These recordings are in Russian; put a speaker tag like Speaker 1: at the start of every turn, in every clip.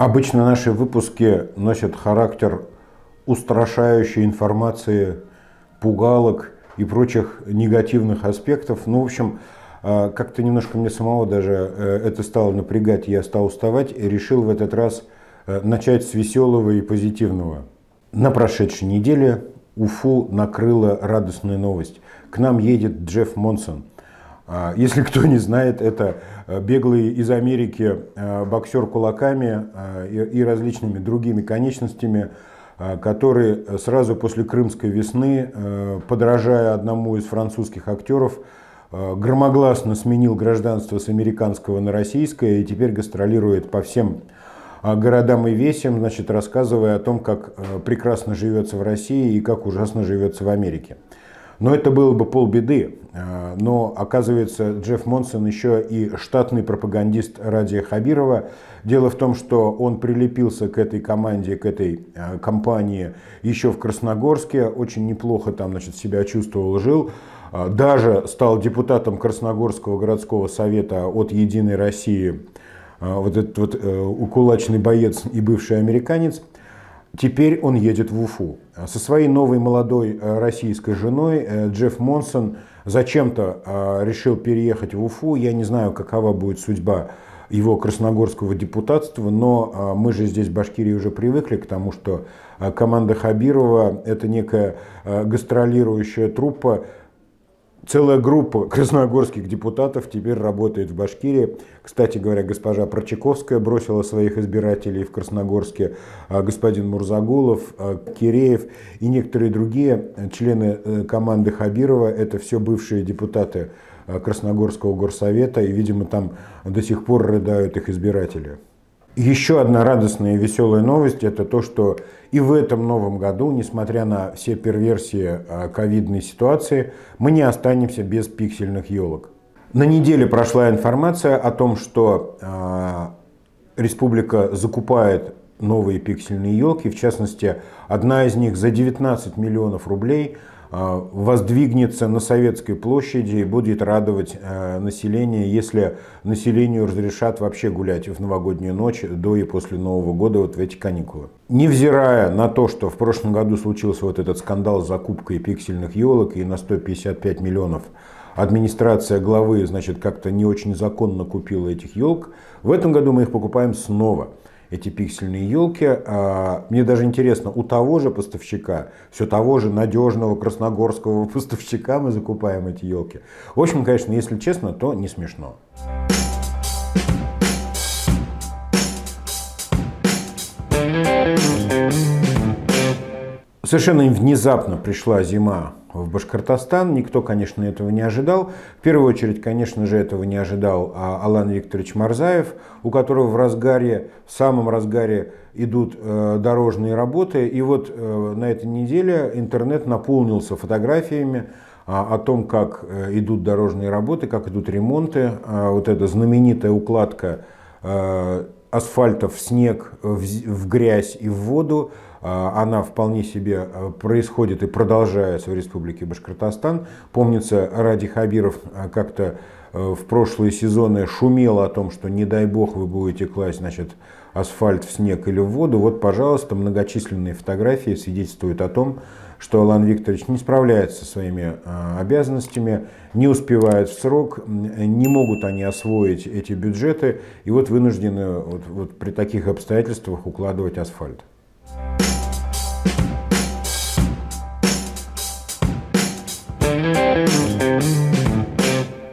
Speaker 1: Обычно наши выпуски носят характер устрашающей информации, пугалок и прочих негативных аспектов. Ну, в общем, а, как-то немножко мне самого даже э, это стало напрягать, я стал уставать и решил в этот раз э, начать с веселого и позитивного. На прошедшей неделе Уфу накрыла радостная новость. К нам едет Джефф Монсон – а, если кто не знает, это э, беглый из Америки э, боксер кулаками э, и различными другими конечностями, который сразу после Крымской весны, подражая одному из французских актеров, громогласно сменил гражданство с американского на российское и теперь гастролирует по всем городам и весям, значит, рассказывая о том, как прекрасно живется в России и как ужасно живется в Америке. Но это было бы полбеды. А, но, оказывается, Джефф Монсон еще и штатный пропагандист Радия Хабирова. Дело в том, что он прилепился к этой команде, к этой а, компании еще в Красногорске, очень неплохо там значит, себя чувствовал, жил. А, даже стал депутатом Красногорского городского совета от «Единой России» вот этот вот э, кулачный боец и бывший американец. Теперь он едет в Уфу. Э, со своей новой молодой э, российской женой э, Джефф Монсон зачем-то решил переехать в Уфу. Я не знаю, какова будет судьба его красногорского депутатства, но мы же здесь в Башкирии уже привыкли к тому, что команда Хабирова – это некая гастролирующая труппа, Целая группа красногорских депутатов теперь работает в Башкирии. Кстати говоря, госпожа Прочаковская бросила своих избирателей в Красногорске, а господин Мурзагулов, а Киреев и некоторые другие члены э, команды Хабирова. Это все бывшие депутаты э, Красногорского горсовета, и, видимо, там до сих пор рыдают их избиратели. Еще одна радостная и веселая новость – это то, что и в этом новом году, несмотря на все перверсии а, ковидной ситуации, мы не останемся без пиксельных елок. На неделе прошла информация о том, что э, республика закупает новые пиксельные елки. В частности, одна из них за 19 миллионов рублей – Э, воздвигнется на Советской площади и будет радовать э, население, если населению разрешат вообще гулять в новогоднюю ночь до и после Нового года вот в эти каникулы. Невзирая на то, что в прошлом году случился вот этот скандал с закупкой пиксельных елок и на 155 миллионов администрация главы, значит, как-то не очень законно купила этих елок, в этом году мы их покупаем снова – эти пиксельные елки. А, мне даже интересно, у того же поставщика, все того же надежного красногорского поставщика мы закупаем эти елки. В общем, конечно, если честно, то не смешно. Совершенно внезапно пришла зима в Башкортостан. Никто, конечно, этого не ожидал. В первую очередь, конечно же, этого не ожидал а, Алан Викторович Марзаев, у которого в разгаре, в самом разгаре идут э, дорожные работы. И вот э, на этой неделе интернет наполнился фотографиями а, о том, как э, идут дорожные работы, как идут ремонты. А, вот эта знаменитая укладка асфальта в снег, в грязь и в воду а, она вполне себе э, происходит и продолжается в Республике Башкортостан. Помнится, Ради Хабиров э, как-то э, в прошлые сезоны шумел о том, что не дай бог вы будете класть значит, асфальт в снег или в воду. Вот, пожалуйста, многочисленные фотографии свидетельствуют о том, что Алан Викторович не справляется со своими обязанностями, не успевает в срок, не могут они освоить эти бюджеты, и вот вынуждены вот, вот при таких обстоятельствах укладывать асфальт.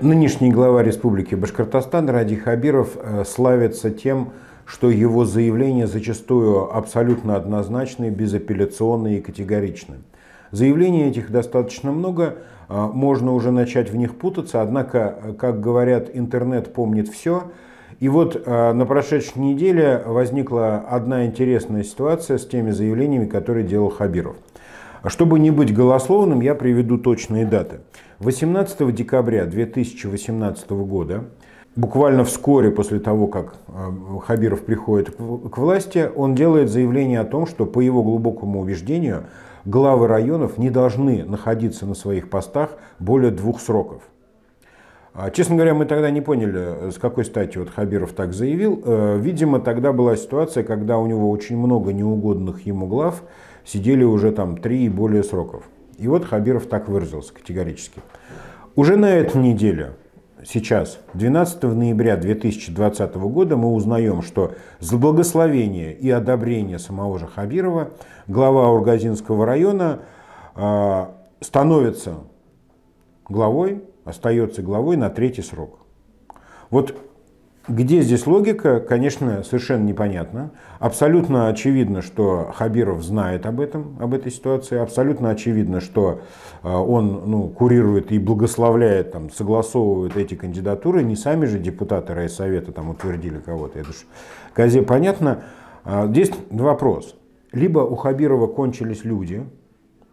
Speaker 1: Нынешний глава Республики Башкортостан Ради Хабиров э, славится тем, что его заявления зачастую абсолютно однозначны, безапелляционны и категоричны. Заявлений этих достаточно много, э, можно уже начать в них путаться, однако, э, как говорят, интернет помнит все. И вот на прошедшей неделе возникла одна интересная ситуация с теми заявлениями, которые делал Хабиров. Чтобы не быть голословным, я приведу точные даты. 18 декабря 2018 года, буквально вскоре после того, как э, Хабиров приходит к власти, он делает заявление о том, что по его глубокому убеждению главы районов не должны находиться на своих постах более двух сроков. А, честно говоря, мы тогда не поняли, э, с какой стати вот Хабиров так заявил. Э, видимо, тогда была ситуация, когда у него очень много неугодных ему глав сидели уже там три и более сроков. И вот Хабиров так выразился категорически. Уже на этой неделе, сейчас, 12 ноября 2020 года, мы узнаем, что с благословения и одобрения самого же Хабирова глава Ургазинского района э, а, становится главой, остается главой на третий срок. Вот где здесь логика, конечно, совершенно непонятно. Абсолютно очевидно, что Хабиров знает об этом, об этой ситуации. Абсолютно очевидно, что э, он ну, курирует и благословляет, там, согласовывает эти кандидатуры. Не сами же депутаты райсовета там утвердили кого-то. Это же газе понятно. А, здесь вопрос. Либо у Хабирова кончились люди,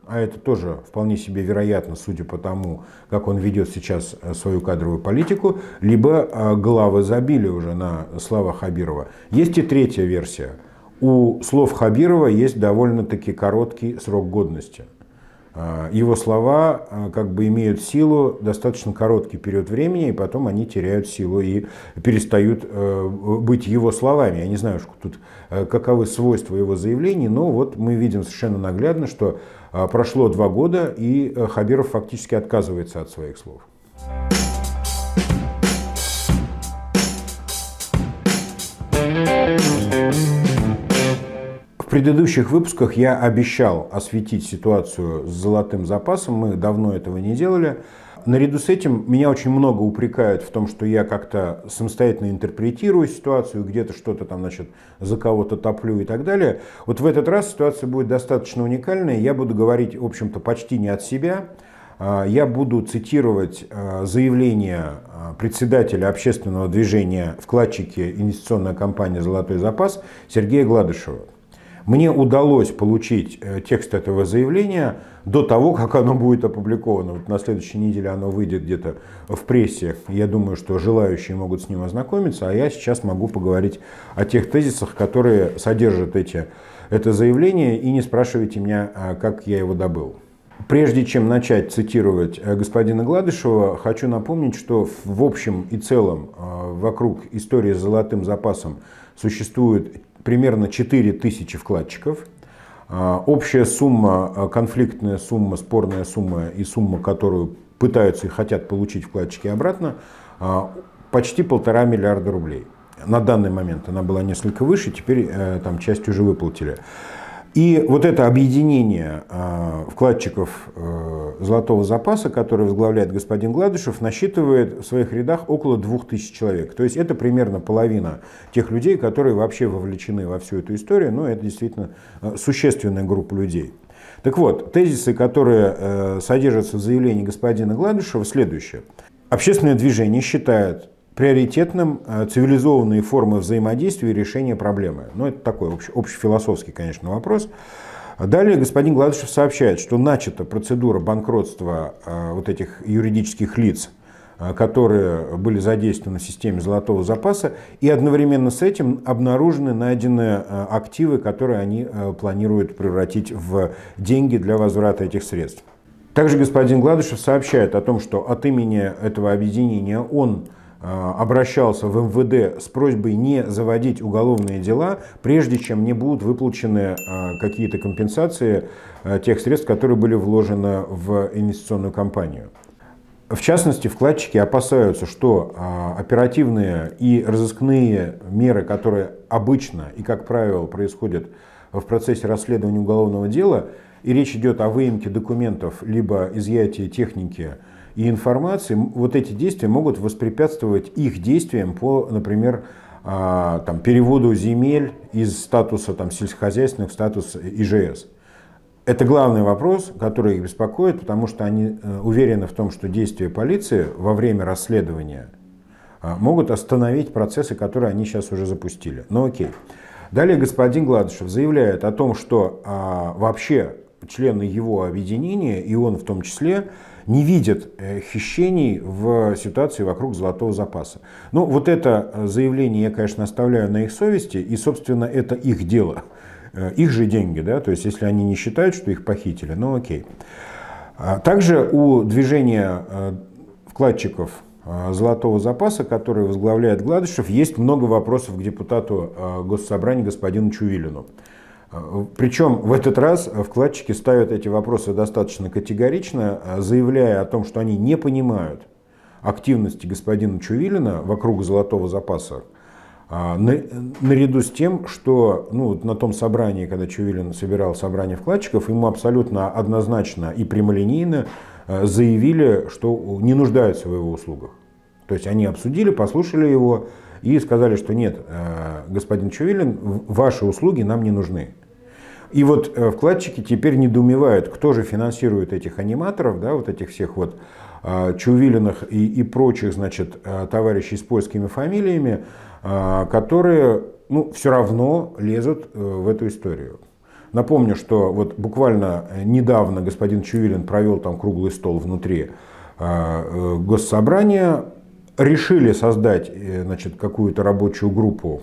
Speaker 1: а это тоже вполне себе вероятно, судя по тому, как он ведет сейчас э, свою кадровую политику, либо э, главы забили уже на слова Хабирова. Есть и третья версия. У слов Хабирова есть довольно-таки короткий срок годности. Э, его слова как бы имеют силу достаточно короткий период времени, и потом они теряют силу и перестают быть его словами. Я не знаю, что тут каковы свойства его заявлений, но вот мы видим совершенно наглядно, что а, прошло два года, и э, Хабиров фактически отказывается от своих слов. В предыдущих выпусках я обещал осветить ситуацию с золотым запасом, мы давно этого не делали наряду с этим меня очень много упрекают в том, что я как-то самостоятельно интерпретирую ситуацию, где-то что-то там, значит, за кого-то топлю и так далее. Вот в этот раз ситуация будет достаточно уникальная. Я буду говорить, в общем-то, почти не от себя. А, я буду цитировать а, заявление а, председателя общественного движения вкладчики инвестиционная компания «Золотой запас» Сергея Гладышева. Мне удалось получить э, текст этого заявления до того, как оно будет опубликовано. Вот на следующей неделе оно выйдет где-то в прессе. Я думаю, что желающие могут с ним ознакомиться, а я сейчас могу поговорить о тех тезисах, которые содержат эти, это заявление, и не спрашивайте меня, а, как я его добыл. Прежде чем начать цитировать э, господина Гладышева, хочу напомнить, что в общем и целом э, вокруг истории с золотым запасом существует примерно 4000 вкладчиков. А, общая сумма, а, конфликтная сумма, спорная сумма и сумма, которую пытаются и хотят получить вкладчики обратно, а, почти полтора миллиарда рублей. На данный момент она была несколько выше, теперь э, там часть уже выплатили. И вот это объединение а, вкладчиков э, золотого запаса, который возглавляет господин Гладышев, насчитывает в своих рядах около 2000 человек. То есть это примерно половина тех людей, которые вообще вовлечены во всю эту историю, но ну, это действительно э, существенная группа людей. Так вот, тезисы, которые э, содержатся в заявлении господина Гладышева, следующие. Общественное движение считает, приоритетным э, цивилизованные формы взаимодействия и решения проблемы. Но ну, это такой общ, общефилософский, конечно, вопрос. Далее господин Гладышев сообщает, что начата процедура банкротства э, вот этих юридических лиц, э, которые были задействованы в системе золотого запаса, и одновременно с этим обнаружены найдены активы, которые они планируют превратить в деньги для возврата этих средств. Также господин Гладышев сообщает о том, что от имени этого объединения он Э, обращался в МВД с просьбой не заводить уголовные дела, прежде чем не будут выплачены э, какие-то компенсации э, тех средств, которые были вложены в инвестиционную компанию. В частности, вкладчики опасаются, что оперативные и разыскные меры, которые обычно и, как правило, происходят в процессе расследования уголовного дела, и речь идет о выемке документов, либо изъятии техники, и информации, вот эти действия могут воспрепятствовать их действиям по, например, а, там, переводу земель из статуса там, сельскохозяйственных в статус ИЖС. Это главный вопрос, который их беспокоит, потому что они э, уверены в том, что действия полиции во время расследования а, могут остановить процессы, которые они сейчас уже запустили. Но ну, окей. Далее господин Гладышев заявляет о том, что а, вообще члены его объединения, и он в том числе, не видят э, хищений в ситуации вокруг золотого запаса. Ну, вот это э, заявление я, конечно, оставляю на их совести, и, собственно, это их дело, э, их же деньги, да, то есть если они не считают, что их похитили, ну окей. А также у движения вкладчиков золотого запаса, который возглавляет Гладышев, есть много вопросов к депутату Госсобрания господину Чувилину. Причем в этот раз вкладчики ставят эти вопросы достаточно категорично, заявляя о том, что они не понимают активности господина Чувилина вокруг золотого запаса, а, наряду с тем, что ну, на том собрании, когда Чувилин собирал собрание вкладчиков, ему абсолютно однозначно и прямолинейно а, заявили, что не нуждаются в его услугах. То есть они обсудили, послушали его и сказали, что нет, а, господин Чувилин, ваши услуги нам не нужны. И вот э, вкладчики теперь недоумевают, кто же финансирует этих аниматоров, да, вот этих всех вот а, Чувилиных и, и прочих, значит, э, товарищей с польскими фамилиями, а, которые, ну, все равно лезут э, в эту историю. Напомню, что вот буквально недавно господин Чувилин провел там круглый стол внутри госсобрания, решили создать, значит, какую-то рабочую группу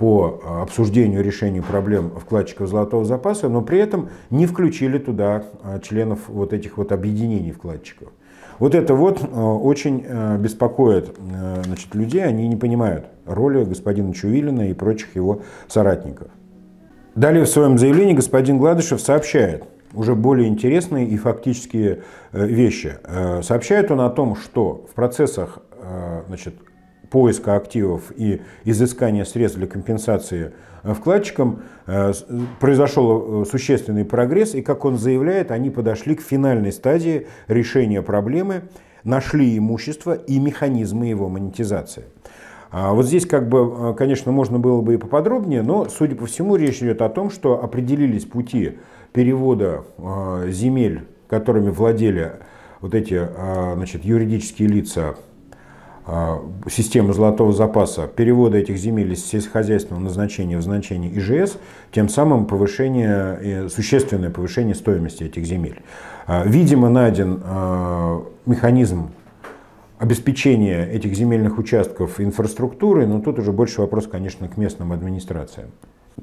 Speaker 1: по а, обсуждению решению проблем вкладчиков золотого запаса, но при этом не включили туда а, членов вот этих вот объединений вкладчиков. Вот это вот э, очень э, беспокоит э, значит, людей, они не понимают роли господина Чувилина и прочих его соратников. Далее в своем заявлении господин Гладышев сообщает уже более интересные и фактические вещи. Сообщает он о том, что в процессах значит, поиска активов и изыскания средств для компенсации э, вкладчикам э, произошел э, существенный прогресс, и, как он заявляет, они подошли к финальной стадии решения проблемы, нашли имущество и механизмы его монетизации. А вот здесь, как бы, конечно, можно было бы и поподробнее, но, судя по всему, речь идет о том, что определились пути перевода земель, которыми владели вот эти значит, юридические лица а, системы золотого запаса, перевода этих земель из сельскохозяйственного назначения в значение ИЖС, тем самым повышение, существенное повышение стоимости этих земель. А, видимо, найден а, механизм обеспечения этих земельных участков инфраструктуры, но тут уже больше вопрос, конечно, к местным администрациям.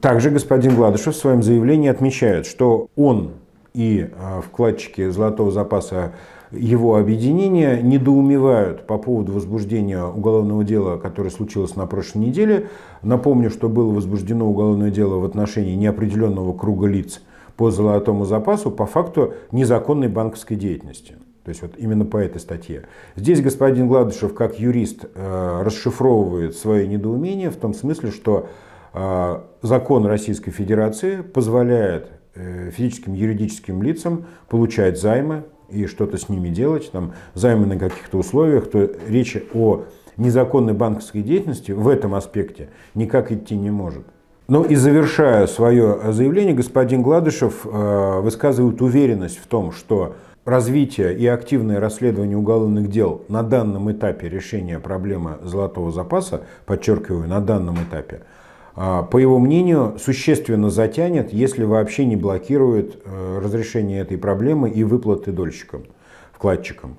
Speaker 1: Также господин Гладышев в своем заявлении отмечает, что он и вкладчики золотого запаса его объединения недоумевают по поводу возбуждения уголовного дела, которое случилось на прошлой неделе. Напомню, что было возбуждено уголовное дело в отношении неопределенного круга лиц по золотому запасу по факту незаконной банковской деятельности. То есть вот именно по этой статье. Здесь господин Гладышев, как юрист, э, расшифровывает свое недоумение в том смысле, что э, закон Российской Федерации позволяет э, физическим и юридическим лицам получать займы и что-то с ними делать, там, займы на каких-то условиях, то речь о незаконной банковской деятельности в этом аспекте никак идти не может. Ну и завершая свое заявление, господин Гладышев э, высказывает уверенность в том, что развитие и активное расследование уголовных дел на данном этапе решения проблемы золотого запаса, подчеркиваю, на данном этапе – а, по его мнению, существенно затянет, если вообще не блокирует э, разрешение этой проблемы и выплаты дольщикам, вкладчикам.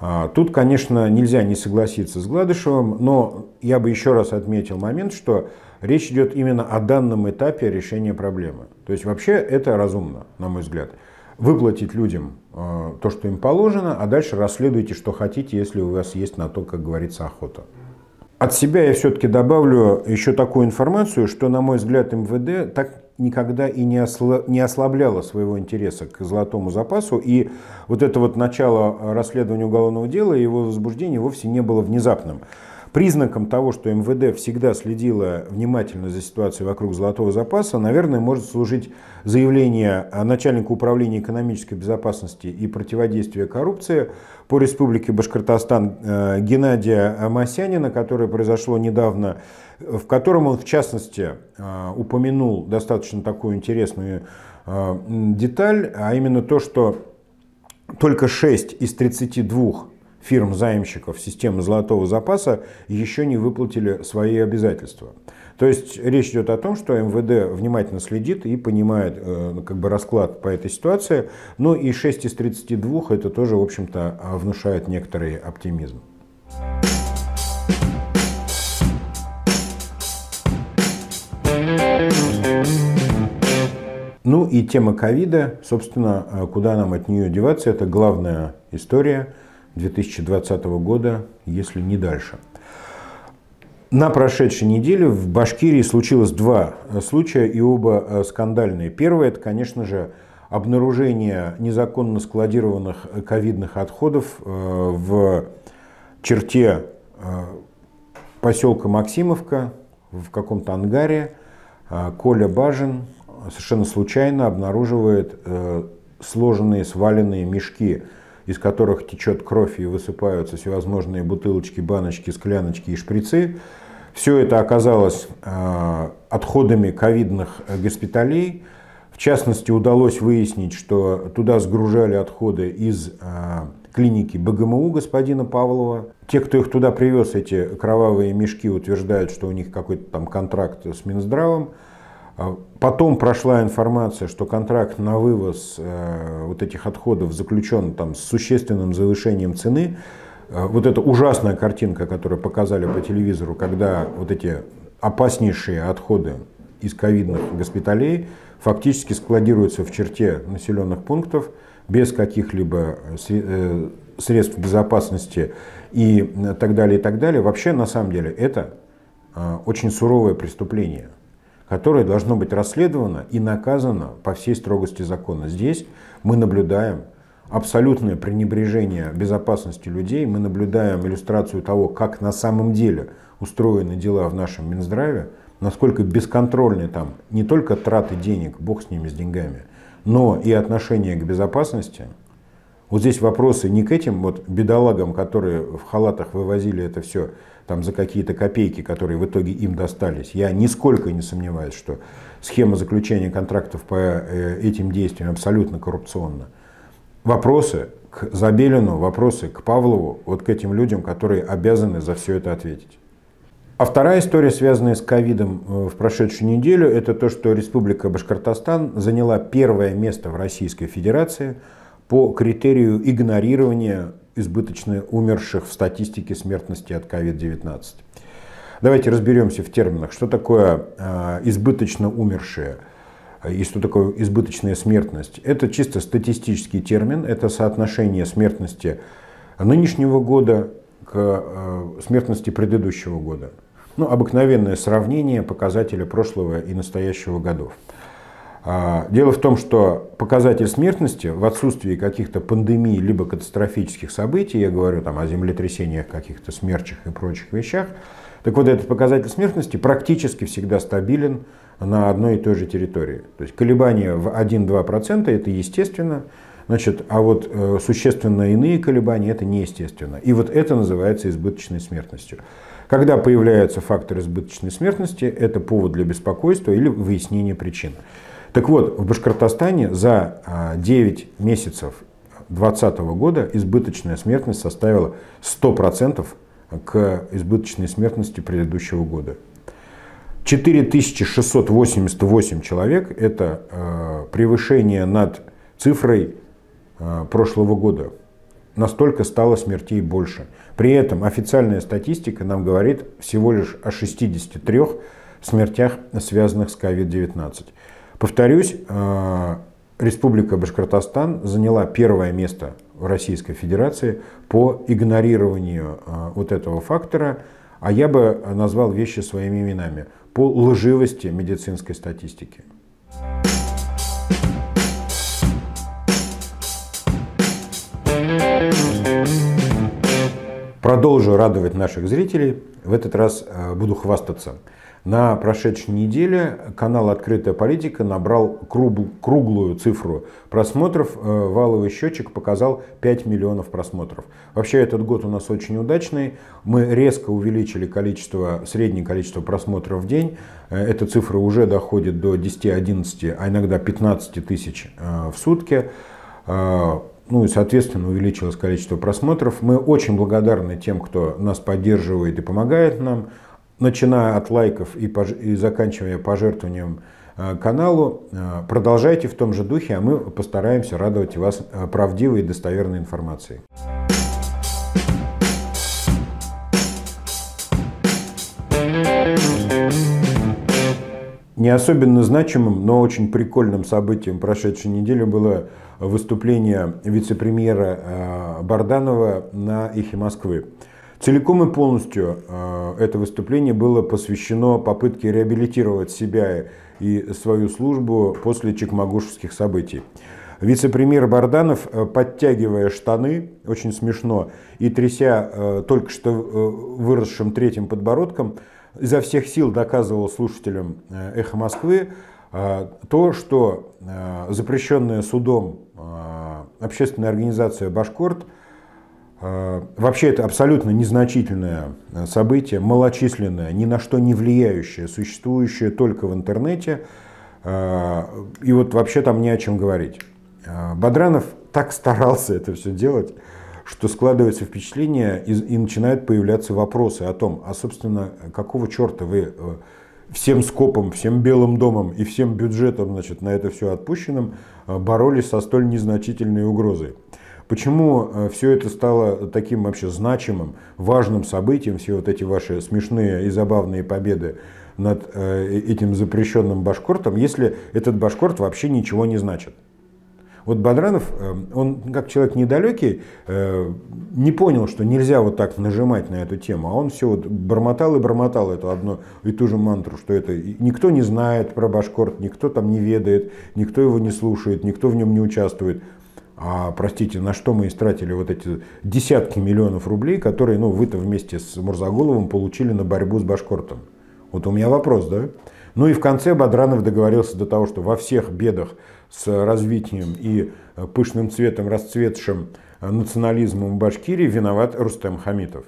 Speaker 1: А, тут, конечно, нельзя не согласиться с Гладышевым, но я бы еще раз отметил момент, что речь идет именно о данном этапе решения проблемы. То есть вообще это разумно, на мой взгляд. Выплатить людям э, то, что им положено, а дальше расследуйте, что хотите, если у вас есть на то, как говорится, охота. От себя я все-таки добавлю еще такую информацию, что, на мой взгляд, МВД так никогда и не, осла... не ослабляло своего интереса к золотому запасу. И вот это вот начало расследования уголовного дела и его возбуждение вовсе не было внезапным. Признаком того, что МВД всегда следила внимательно за ситуацией вокруг золотого запаса, наверное, может служить заявление начальника управления экономической безопасности и противодействия коррупции по Республике Башкортостан э, Геннадия Амасянина, которое произошло недавно, в котором он, в частности, э, упомянул достаточно такую интересную э, деталь, а именно то, что только 6 из 32 фирм-заемщиков системы золотого запаса еще не выплатили свои обязательства. То есть речь идет о том, что МВД внимательно следит и понимает э, ну, как бы расклад по этой ситуации. Ну и 6 из 32 это тоже, в общем-то, а, внушает некоторый оптимизм. Ну и тема ковида, собственно, а, куда нам от нее деваться, это главная история 2020 года, если не дальше. На прошедшей неделе в Башкирии случилось два э, случая, и оба э, скандальные. Первое – это, конечно же, обнаружение незаконно складированных э, ковидных отходов в черте поселка Максимовка, в каком-то ангаре. Коля Бажин совершенно случайно обнаруживает сложенные, сваленные мешки – из которых течет кровь и высыпаются всевозможные бутылочки, баночки, скляночки и шприцы. Все это оказалось э, отходами ковидных э, госпиталей. В частности, удалось выяснить, что туда сгружали отходы из э, клиники БГМУ господина Павлова. Те, кто их туда привез, эти кровавые мешки, утверждают, что у них какой-то там контракт с Минздравом. А потом прошла информация, что контракт на вывоз э, вот этих отходов заключен там с существенным завышением цены. Э, вот эта ужасная картинка, которую показали по телевизору, когда вот эти опаснейшие отходы из ковидных госпиталей фактически складируются в черте населенных пунктов без каких-либо э, средств безопасности и так далее, и так далее. Вообще, на самом деле, это очень суровое преступление – которое должно быть расследовано и наказано по всей строгости закона. Здесь мы наблюдаем абсолютное пренебрежение безопасности людей, мы наблюдаем иллюстрацию того, как на самом деле устроены дела в нашем Минздраве, насколько бесконтрольны там не только траты денег, бог с ними, с деньгами, но и отношение к безопасности. Вот здесь вопросы не к этим вот бедолагам, которые в халатах вывозили это все там, за какие-то копейки, которые в итоге им достались. Я нисколько не сомневаюсь, что схема заключения контрактов по э, этим действиям абсолютно коррупционна. Вопросы к Забелину, вопросы к Павлову, вот к этим людям, которые обязаны за все это ответить. А вторая история, связанная с ковидом э, в прошедшую неделю, это то, что Республика Башкортостан заняла первое место в Российской Федерации по критерию игнорирования избыточно умерших в статистике смертности от COVID-19. Давайте разберемся в терминах, что такое а, избыточно умершие а, и что такое избыточная смертность. Это чисто статистический термин, это соотношение смертности нынешнего года к а, смертности предыдущего года. Ну, обыкновенное сравнение показателя прошлого и настоящего годов. А, дело в том, что показатель смертности в отсутствии каких-то пандемий либо катастрофических событий, я говорю там о землетрясениях, каких-то смерчах и прочих вещах, так вот этот показатель смертности практически всегда стабилен на одной и той же территории. То есть колебания в 1-2% это естественно, значит, а вот э, существенно иные колебания это неестественно. И вот это называется избыточной смертностью. Когда появляются факторы избыточной смертности, это повод для беспокойства или выяснения причин. Так вот, в Башкортостане за 9 а, месяцев 2020 года избыточная смертность составила 100% к избыточной смертности предыдущего года. 4688 человек – это а, превышение над цифрой а, прошлого года. Настолько стало смертей больше. При этом официальная статистика нам говорит всего лишь о 63 смертях, связанных с COVID-19. Повторюсь, э, Республика Башкортостан заняла первое место в Российской Федерации по игнорированию э, вот этого фактора, а я бы назвал вещи своими именами, по лживости медицинской статистики. Продолжу радовать наших зрителей. В этот раз э, буду хвастаться. На прошедшей неделе канал «Открытая политика» набрал круглую цифру просмотров. Э, валовый счетчик показал 5 миллионов просмотров. Вообще этот год у нас очень удачный. Мы резко увеличили количество, среднее количество просмотров в день. Э, эта цифра уже доходит до 10-11, а иногда 15 тысяч э, в сутки ну и, соответственно, увеличилось количество просмотров. Мы очень благодарны тем, кто нас поддерживает и помогает нам начиная от лайков и, пож... и заканчивая пожертвованием э, каналу. Э, продолжайте в том же духе, а мы постараемся радовать вас э, правдивой и достоверной информацией. Не особенно значимым, но очень прикольным событием прошедшей недели было выступление вице-премьера Барданова на «Эхе Москвы». Целиком и полностью э, это выступление было посвящено попытке реабилитировать себя и свою службу после чекмагушевских событий. Вице-премьер Барданов, э, подтягивая штаны, очень смешно, и тряся э, только что выросшим третьим подбородком, изо всех сил доказывал слушателям «Эхо Москвы», то, что запрещенная судом общественная организация «Башкорт» А, вообще это абсолютно незначительное э, событие, малочисленное, ни на что не влияющее, существующее только в интернете. А, и вот вообще там не о чем говорить. А, Бодранов так старался это все делать, что складывается впечатление и, и начинают появляться вопросы о том, а собственно, какого черта вы э, всем скопом, всем Белым домом и всем бюджетом значит, на это все отпущенным э, боролись со столь незначительной угрозой. Почему э, все это стало таким вообще значимым, важным событием, все вот эти ваши смешные и забавные победы над э, этим запрещенным башкортом, если этот башкорт вообще ничего не значит? Вот Бадранов, э, он как человек недалекий, не понял, что нельзя вот так нажимать на эту тему, а он все вот бормотал и бормотал эту одну и ту же мантру, что это никто не знает про Башкорт, никто там не ведает, никто его не слушает, никто в нем не участвует. А, простите, на что мы истратили вот эти десятки миллионов рублей, которые, ну, вы-то вместе с Мурзаголовым получили на борьбу с Башкортом? Вот у меня вопрос, да? Ну и в конце Бадранов договорился до того, что во всех бедах с развитием и пышным цветом расцветшим национализмом Башкирии виноват Рустем Хамитов.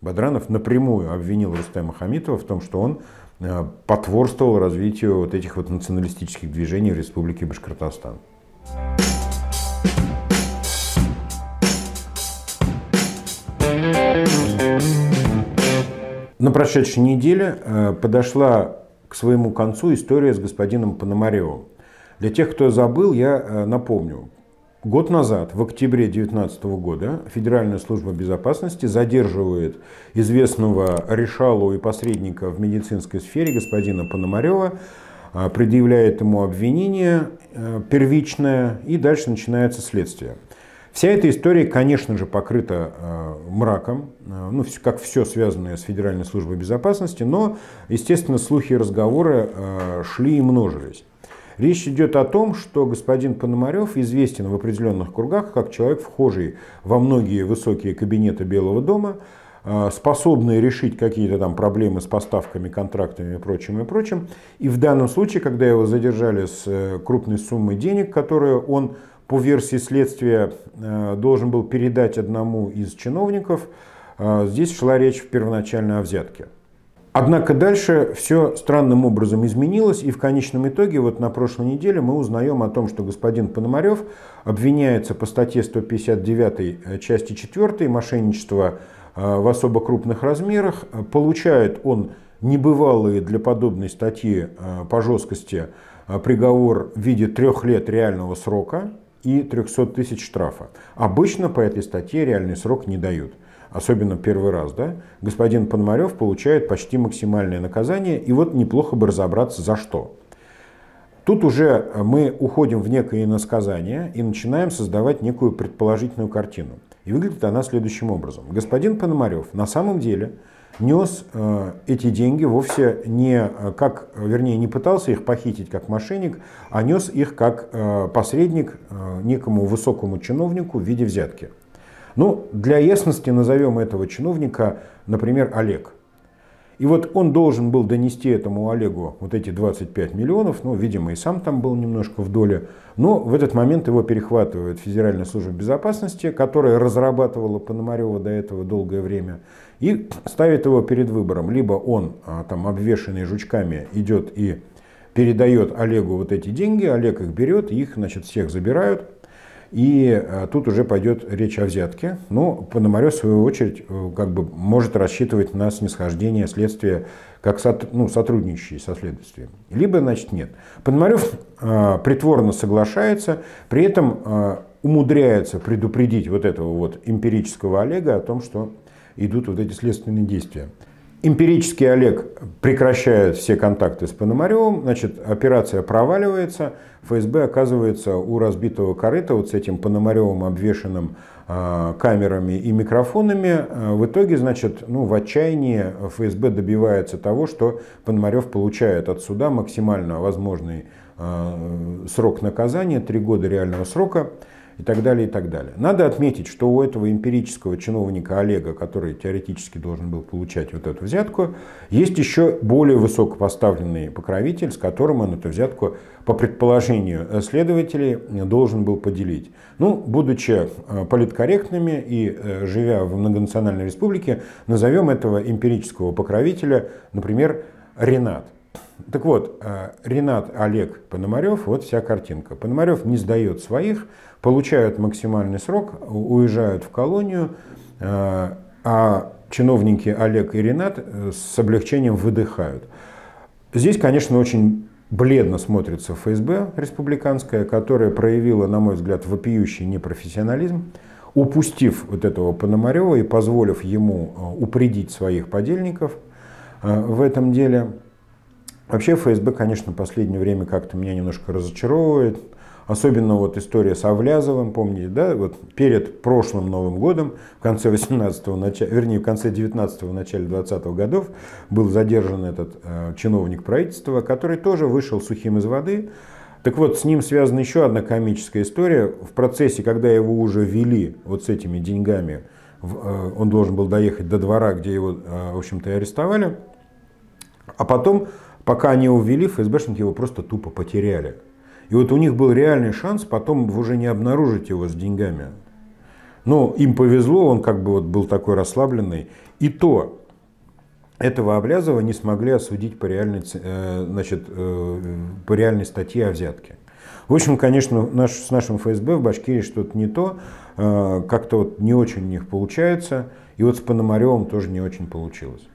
Speaker 1: Бадранов напрямую обвинил Рустема Хамитова в том, что он э, потворствовал развитию вот этих вот националистических движений в Республике Башкортостан. Thank you на прошедшей неделе э, подошла к своему концу история с господином Пономаревым. Для тех, кто забыл, я э, напомню. Год назад, в октябре 2019 года, Федеральная служба безопасности задерживает известного решалу и посредника в медицинской сфере господина Пономарева а, предъявляет ему обвинение э, первичное, и дальше начинается следствие. Вся эта история, конечно же, покрыта э, мраком, э, ну, как все связанное с Федеральной службой безопасности, но, естественно, слухи и разговоры шли и множились. Речь идет о том, что господин Пономарев известен в определенных кругах как человек, вхожий во многие высокие кабинеты Белого дома, Э, способные решить какие-то там проблемы с поставками, контрактами и прочим, и прочим. И в данном случае, когда его задержали с э, крупной суммой денег, которую он по версии следствия э, должен был передать одному из чиновников, здесь шла речь первоначально о взятке. Однако дальше все странным образом изменилось, и в конечном итоге, вот на прошлой неделе мы узнаем о том, что господин Пономарев обвиняется по статье 159 части 4 «Мошенничество Э, в особо крупных размерах. Э, получает он небывалые для подобной статьи э, по жесткости приговор в виде трех лет реального срока и 300 тысяч штрафа. Обычно по этой статье реальный срок не дают. Особенно первый раз, да? Господин Пономарев получает почти максимальное наказание, и вот неплохо бы разобраться за что. Тут уже мы уходим в некое иносказание и начинаем создавать некую предположительную картину. И выглядит она следующим образом. Господин Пономарев на самом деле нес э, эти деньги вовсе не э, как, вернее, не пытался их похитить как мошенник, а нес их как э, посредник э, некому высокому чиновнику в виде взятки. Ну, для ясности назовем этого чиновника, например, Олег. И вот он должен был донести этому Олегу вот эти 25 миллионов, ну, видимо, и сам там был немножко в доле. Но в этот момент его перехватывает Федеральная служба безопасности, которая разрабатывала Пономарева до этого долгое время, и ставит его перед выбором. Либо он, а, там, обвешанный жучками, идет и передает Олегу вот эти деньги, Олег их берет, их, значит, всех забирают, и э, тут уже пойдет речь о взятке. Но ну, Пономарев, в свою очередь, э, как бы может рассчитывать на снисхождение следствия как сот, ну, сотрудничающие со следствием. Либо, значит, нет. Пономарев э, притворно соглашается, при этом э, умудряется предупредить вот этого вот эмпирического Олега о том, что идут вот эти следственные действия. Эмпирически Олег прекращает все контакты с Пономаревым, значит, операция проваливается, ФСБ оказывается у разбитого корыта вот с этим Пономаревым обвешенным а, камерами и микрофонами. А, в итоге, значит, ну, в отчаянии ФСБ добивается того, что Пономарев получает от суда максимально возможный а, срок наказания, три года реального срока и так далее, и так далее. Надо отметить, что у этого эмпирического чиновника Олега, который теоретически должен был получать вот эту взятку, есть еще более высокопоставленный покровитель, с которым он эту взятку, по предположению следователей, должен был поделить. Ну, будучи э, политкорректными и э, живя в многонациональной республике, назовем этого эмпирического покровителя, например, Ренат. Так вот, э, Ренат Олег Пономарев, вот вся картинка. Пономарев не сдает своих, получают максимальный срок, уезжают в колонию, э, а чиновники Олег и Ренат э, с облегчением выдыхают. Здесь, конечно, очень бледно смотрится ФСБ республиканская, которая проявила, на мой взгляд, вопиющий непрофессионализм, упустив вот этого Пономарева и позволив ему упредить своих подельников в этом деле – Вообще ФСБ, конечно, в последнее время как-то меня немножко разочаровывает. Особенно вот история с Авлязовым, помните, да, вот перед прошлым Новым годом, в конце 18 начале, вернее, в конце 19-го, начале 20-го годов был задержан этот э, чиновник правительства, который тоже вышел сухим из воды. Так вот, с ним связана еще одна комическая история. В процессе, когда его уже вели вот с этими деньгами, в, э, он должен был доехать до двора, где его, э, в общем-то, и арестовали. А потом Пока не увели, ФСБшники его просто тупо потеряли. И вот у них был реальный шанс потом уже не обнаружить его с деньгами. Но им повезло, он как бы вот был такой расслабленный. И то этого Облязова не смогли осудить по реальной, э, значит, э, по реальной статье о взятке. В общем, конечно, наш, с нашим ФСБ в Башкирии что-то не то, э, как-то вот не очень у них получается, и вот с Пономаревым тоже не очень получилось.